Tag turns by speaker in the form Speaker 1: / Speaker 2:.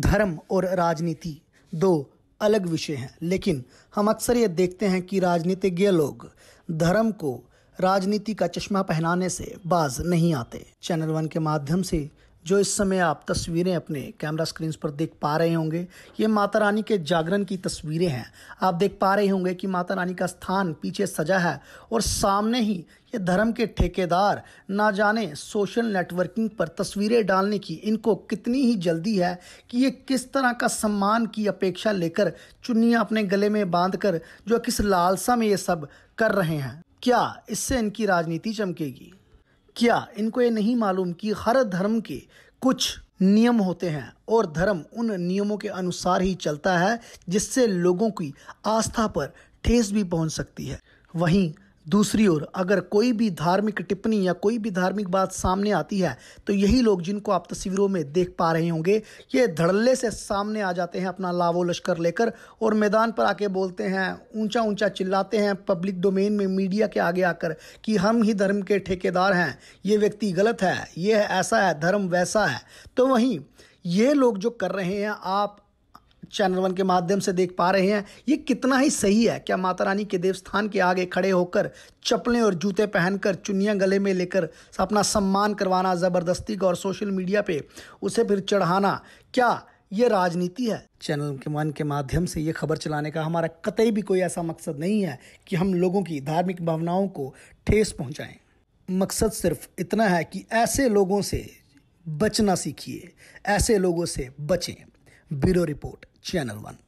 Speaker 1: धर्म और राजनीति दो अलग विषय हैं लेकिन हम अक्सर ये देखते हैं कि राजनीतिज्ञ लोग धर्म को राजनीति का चश्मा पहनाने से बाज नहीं आते चैनल वन के माध्यम से जो इस समय आप तस्वीरें अपने कैमरा स्क्रीन पर देख पा रहे होंगे ये माता रानी के जागरण की तस्वीरें हैं आप देख पा रहे होंगे कि माता रानी का स्थान पीछे सजा है और सामने ही ये धर्म के ठेकेदार ना जाने सोशल नेटवर्किंग पर तस्वीरें डालने की इनको कितनी ही जल्दी है कि ये किस तरह का सम्मान की अपेक्षा लेकर चुनिया अपने गले में बांध जो किस लालसा में ये सब कर रहे हैं क्या इससे इनकी राजनीति चमकेगी क्या इनको ये नहीं मालूम कि हर धर्म के कुछ नियम होते हैं और धर्म उन नियमों के अनुसार ही चलता है जिससे लोगों की आस्था पर ठेस भी पहुंच सकती है वहीं दूसरी ओर अगर कोई भी धार्मिक टिप्पणी या कोई भी धार्मिक बात सामने आती है तो यही लोग जिनको आप तस्वीरों में देख पा रहे होंगे ये धड़ल्ले से सामने आ जाते हैं अपना लावो लश्कर लेकर और मैदान पर आके बोलते हैं ऊंचा ऊंचा चिल्लाते हैं पब्लिक डोमेन में मीडिया के आगे आकर कि हम ही धर्म के ठेकेदार हैं ये व्यक्ति गलत है ये ऐसा है धर्म वैसा है तो वहीं ये लोग जो कर रहे हैं आप चैनल वन के माध्यम से देख पा रहे हैं ये कितना ही सही है क्या माता रानी के देवस्थान के आगे खड़े होकर चप्पलें और जूते पहनकर चुनिया गले में लेकर अपना सम्मान करवाना ज़बरदस्ती का और सोशल मीडिया पे उसे फिर चढ़ाना क्या ये राजनीति है चैनल के मन के माध्यम से ये खबर चलाने का हमारा कतई भी कोई ऐसा मकसद नहीं है कि हम लोगों की धार्मिक भावनाओं को ठेस पहुँचाएँ मकसद सिर्फ इतना है कि ऐसे लोगों से बचना सीखिए ऐसे लोगों से बचें ब्यूरो रिपोर्ट Channel 1.